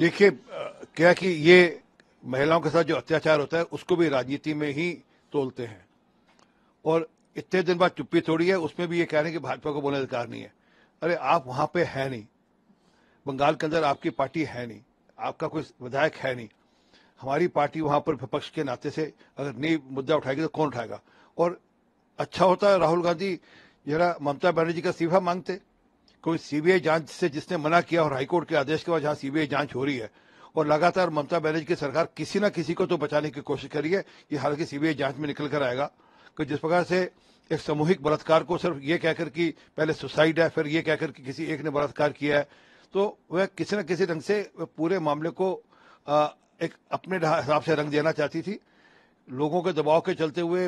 देखिए क्या कि ये महिलाओं के साथ जो अत्याचार होता है उसको भी राजनीति में ही तोलते हैं और इतने दिन बाद चुप्पी थोड़ी है उसमें भी ये कह रहे हैं कि भाजपा को बोलने अधिकार नहीं है अरे आप वहां पे है नहीं बंगाल के अंदर आपकी पार्टी है नहीं आपका कोई विधायक है नहीं हमारी पार्टी वहां पर विपक्ष के नाते से अगर नई मुद्दा उठाएगी तो कौन उठाएगा और अच्छा होता है राहुल गांधी जरा ममता बनर्जी का इस्तीफा मांगते कोई सीबीआई जांच से जिसने मना किया और हाईकोर्ट के आदेश के बाद जहां सीबीआई जांच हो रही है और लगातार ममता बनर्जी की सरकार किसी न किसी को तो बचाने की कोशिश करी है ये हालांकि सीबीआई जांच में निकल कर आएगा कि जिस प्रकार से एक सामूहिक बलात्कार को सिर्फ ये कहकर कि पहले सुसाइड है फिर ये कहकर कि किसी एक ने बलात्कार किया है तो वह किसी न किसी ढंग से पूरे मामले को एक अपने हिसाब से रंग देना चाहती थी लोगों के दबाव के चलते हुए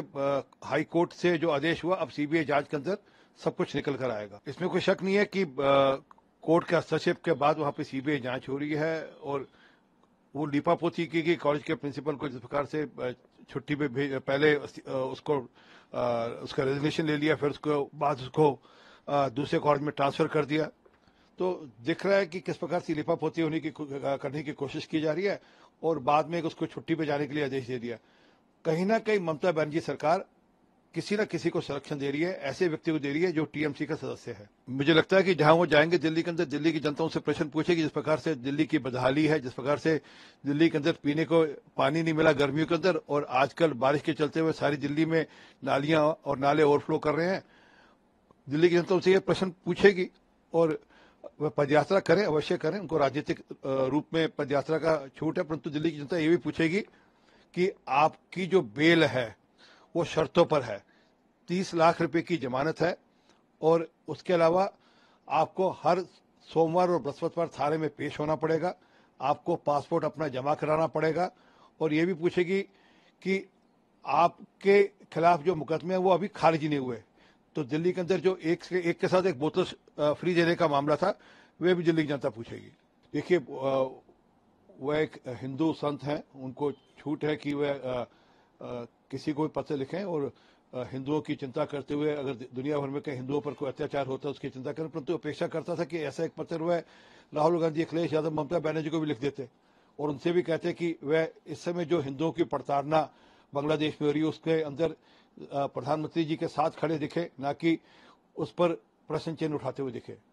हाईकोर्ट से जो आदेश हुआ अब सीबीआई जांच के अंदर सब कुछ निकल कर आएगा इसमें कोई शक नहीं है कि कोर्ट के हस्तक्षेप के बाद वहां पे सीबीआई जांच हो रही है और वो लिपापोती की कि कॉलेज के प्रिंसिपल को जिस प्रकार से छुट्टी पे पहले उसको उसका रेजिग्नेशन ले लिया फिर उसको बाद उसको दूसरे कॉलेज में ट्रांसफर कर दिया तो दिख रहा है कि किस प्रकार से लिपापोती होने की करने की कोशिश की जा रही है और बाद में उसको छुट्टी पे जाने के लिए आदेश दे दिया कहीं ना कहीं ममता बनर्जी सरकार किसी न किसी को संरक्षण दे रही है ऐसे व्यक्ति को दे रही है जो टीएमसी का सदस्य है मुझे लगता है कि जहां वो जाएंगे दिल्ली के अंदर दिल्ली की जनता उनसे प्रश्न पूछेगी जिस प्रकार से दिल्ली की बदहाली है जिस प्रकार से दिल्ली के अंदर पीने को पानी नहीं मिला गर्मियों के अंदर और आजकल बारिश के चलते हुए सारी दिल्ली में नालियां और नाले ओवरफ्लो कर रहे हैं दिल्ली की जनता उनसे यह प्रश्न पूछेगी और वह पदयात्रा करें अवश्य करें उनको राजनीतिक रूप में पदयात्रा का छूट है परंतु दिल्ली की जनता ये भी पूछेगी कि आपकी जो बेल है वो शर्तों पर है तीस लाख रुपए की जमानत है और उसके अलावा आपको हर सोमवार और बृहस्पतिवार थाने में पेश होना पड़ेगा आपको पासपोर्ट अपना जमा कराना पड़ेगा और ये भी पूछेगी कि आपके खिलाफ जो मुकदमे हैं वो अभी खारिज नहीं हुए तो दिल्ली के अंदर जो एक से एक के साथ एक बोतल फ्री देने का मामला था वे भी दिल्ली की जनता पूछेगी देखिए वह एक हिंदू संत हैं उनको छूट है कि वह किसी को भी पत्र लिखें और हिंदुओं की चिंता करते हुए अगर दुनिया भर में कहीं हिंदुओं पर कोई अत्याचार होता है उसकी चिंता करें परंतु अपेक्षा करता था कि ऐसा एक पत्र वह राहुल गांधी अखिलेश यादव ममता बैनर्जी को भी लिख देते और उनसे भी कहते कि वह इस समय जो हिंदुओं की प्रताड़ना बांग्लादेश में हो रही है उसके अंदर प्रधानमंत्री जी के साथ खड़े दिखे ना कि उस पर प्रश्न चिन्ह उठाते हुए दिखे